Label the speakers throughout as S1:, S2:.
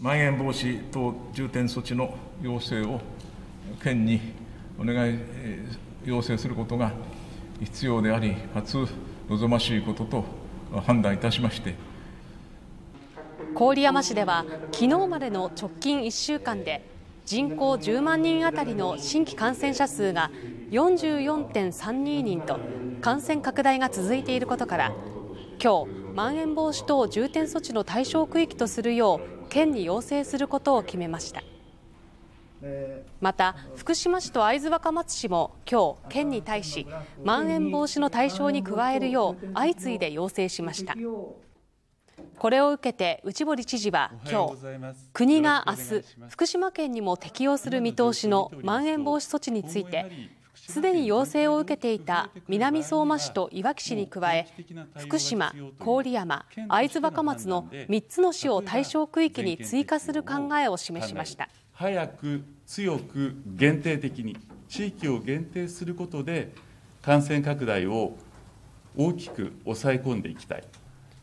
S1: まん延防止等重点措置の要請を県にお願い、要請することが必要であり、かつ望ましいことと判断いたしまして。
S2: 郡山市では昨日までの直近1週間で人口10万人当たりの新規感染者数が44.32人と感染拡大が続いていることから今日まん延防止等重点措置の対象区域とするよう県に要請することを決めましたまた福島市と会津若松市も今日県に対しまん延防止の対象に加えるよう相次いで要請しましたこれを受けて内堀知事は今日国が明日福島県にも適用する見通しのまん延防止措置についてすでに要請を受けていた南相馬市といわき市に加え福島、郡山、会津若松の3つの市を対象区域に追加する考えを示しました
S1: 早く強く限定的に地域を限定することで感染拡大を大きく抑え込んでいきたい。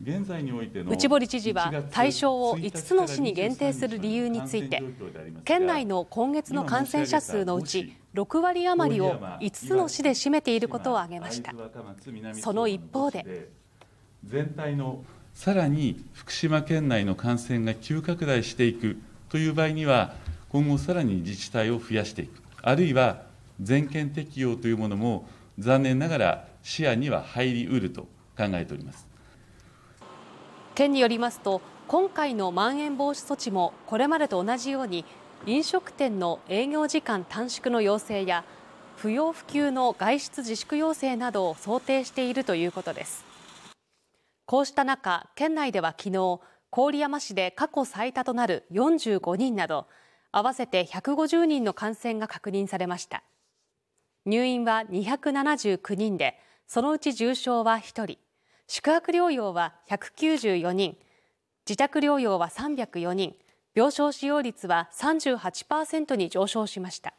S1: 内堀
S2: 知事は対象を5つの市に限定する理由について県内の今月の感染者数のうち6割余りを5つの市で占めていることを挙げましたその一方で
S1: 全体のさらに福島県内の感染が急拡大していくという場合には今後さらに自治体を増やしていくあるいは全県適用というものも残念ながら視野には入りうると考えております
S2: 県によりますと今回のまん延防止措置もこれまでと同じように飲食店の営業時間短縮の要請や不要不急の外出自粛要請などを想定しているということですこうした中県内では昨日郡山市で過去最多となる45人など合わせて150人の感染が確認されました入院は279人でそのうち重症は1人宿泊療養は194人自宅療養は304人病床使用率は38%に上昇しました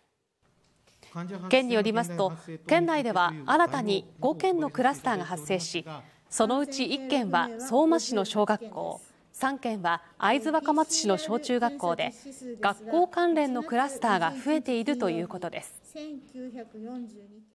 S2: 県によりますと県内では新たに5件のクラスターが発生しそのうち1件は相馬市の小学校3件は会津若松市の小中学校で学校関連のクラスターが増えているということです。